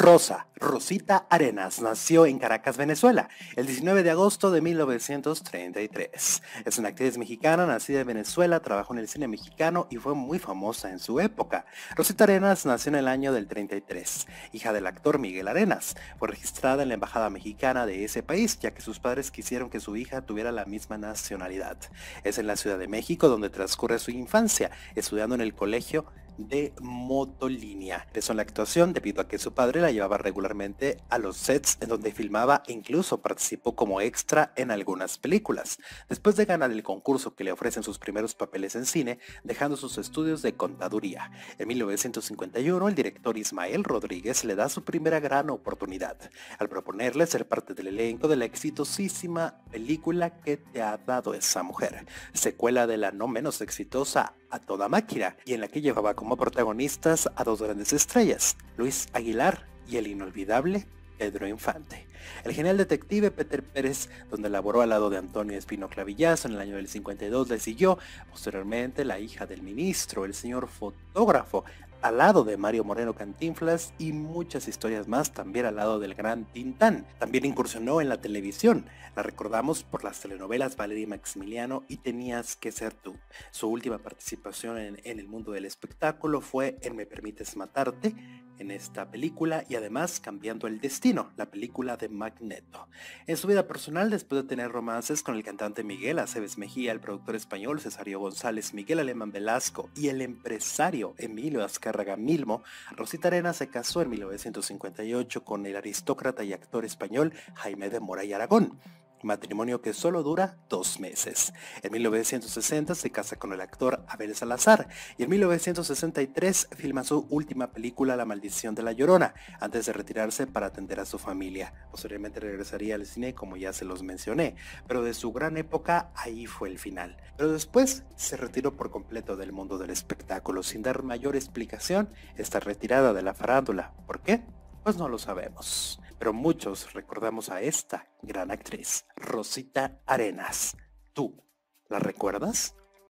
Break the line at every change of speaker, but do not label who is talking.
Rosa, Rosita Arenas, nació en Caracas, Venezuela, el 19 de agosto de 1933. Es una actriz mexicana, nacida en Venezuela, trabajó en el cine mexicano y fue muy famosa en su época. Rosita Arenas nació en el año del 33, hija del actor Miguel Arenas. Fue registrada en la Embajada Mexicana de ese país, ya que sus padres quisieron que su hija tuviera la misma nacionalidad. Es en la Ciudad de México donde transcurre su infancia, estudiando en el colegio de motolínea. Empezó en la actuación debido a que su padre la llevaba regularmente a los sets en donde filmaba e incluso participó como extra en algunas películas. Después de ganar el concurso que le ofrecen sus primeros papeles en cine, dejando sus estudios de contaduría. En 1951, el director Ismael Rodríguez le da su primera gran oportunidad, al proponerle ser parte del elenco de la exitosísima película que te ha dado esa mujer, secuela de la no menos exitosa a toda máquina y en la que llevaba como protagonistas a dos grandes estrellas, Luis Aguilar y el inolvidable Pedro Infante. El genial detective Peter Pérez, donde laboró al lado de Antonio Espino Clavillazo en el año del 52, le siguió posteriormente la hija del ministro, el señor fotógrafo al lado de Mario Moreno Cantinflas y muchas historias más también al lado del gran Tintán. También incursionó en la televisión, la recordamos por las telenovelas Valeria y Maximiliano y Tenías que ser tú. Su última participación en, el mundo del espectáculo fue en Me Permites Matarte, en esta película y además cambiando el destino, la película de Magneto. En su vida personal, después de tener romances con el cantante Miguel Aceves Mejía, el productor español Cesario González, Miguel Alemán Velasco y el empresario Emilio Azcárraga Milmo, Rosita Arena se casó en 1958 con el aristócrata y actor español Jaime de Mora y Aragón matrimonio que solo dura dos meses. En 1960 se casa con el actor Abel Salazar y en 1963 filma su última película La maldición de la llorona, antes de retirarse para atender a su familia. Posteriormente regresaría al cine como ya se los mencioné, pero de su gran época ahí fue el final. Pero después se retiró por completo del mundo del espectáculo sin dar mayor explicación esta retirada de la farándula. ¿Por qué? Pues no lo sabemos pero muchos recordamos a esta gran actriz, Rosita Arenas. ¿Tú la recuerdas?